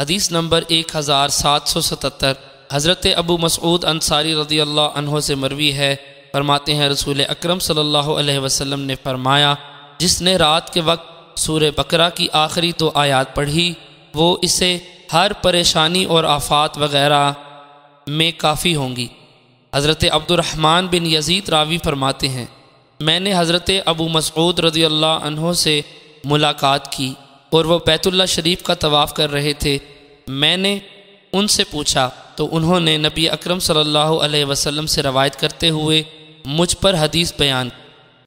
हदीस नंबर एक हज़ार सात सौ सतहत्तर हज़रत अबू मसूद अंसारी रदी अल्लाह से मरवी है फरमाते हैं रसूल अक्रम सल्ला वसम ने फरमाया जिसने रात के वक्त सूर बकरा की आखिरी तो आयात पढ़ी वो इसे हर परेशानी और आफात वगैरह में काफ़ी होंगी हज़रत अब्दुलरहमान बिन यजीद रावी फरमाते हैं मैंने हज़रत अबू मसूद रदी अल्लाह से मुलाकात की और वह बैतुल्ला शरीफ का तवाफ़ कर रहे थे मैंने उनसे पूछा तो उन्होंने नबी अकरम सल्लल्लाहु अलैहि वसल्लम से रवायत करते हुए मुझ पर हदीस बयान